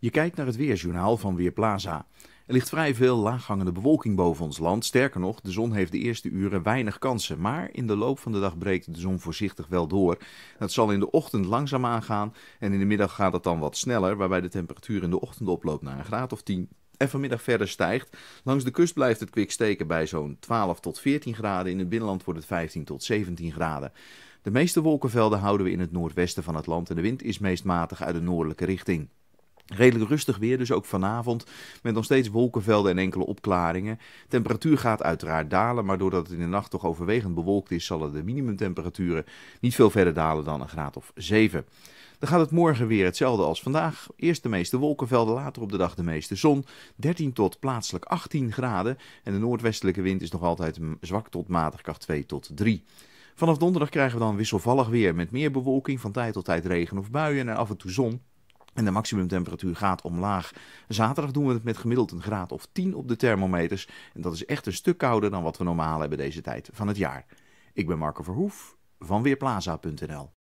Je kijkt naar het weerjournaal van Weerplaza. Er ligt vrij veel laaghangende bewolking boven ons land. Sterker nog, de zon heeft de eerste uren weinig kansen. Maar in de loop van de dag breekt de zon voorzichtig wel door. Dat zal in de ochtend langzaam aangaan en in de middag gaat het dan wat sneller, waarbij de temperatuur in de ochtend oploopt naar een graad of 10 en vanmiddag verder stijgt. Langs de kust blijft het kwik steken bij zo'n 12 tot 14 graden. In het binnenland wordt het 15 tot 17 graden. De meeste wolkenvelden houden we in het noordwesten van het land en de wind is meest matig uit de noordelijke richting. Redelijk rustig weer, dus ook vanavond. Met nog steeds wolkenvelden en enkele opklaringen. Temperatuur gaat uiteraard dalen, maar doordat het in de nacht toch overwegend bewolkt is, zullen de minimumtemperaturen niet veel verder dalen dan een graad of 7. Dan gaat het morgen weer hetzelfde als vandaag. Eerst de meeste wolkenvelden, later op de dag de meeste zon. 13 tot plaatselijk 18 graden. En de noordwestelijke wind is nog altijd zwak tot matig, kracht 2 tot 3. Vanaf donderdag krijgen we dan wisselvallig weer met meer bewolking, van tijd tot tijd regen of buien en af en toe zon. En de maximumtemperatuur gaat omlaag. Zaterdag doen we het met gemiddeld een graad of 10 op de thermometers. En dat is echt een stuk kouder dan wat we normaal hebben deze tijd van het jaar. Ik ben Marco Verhoef van Weerplaza.nl.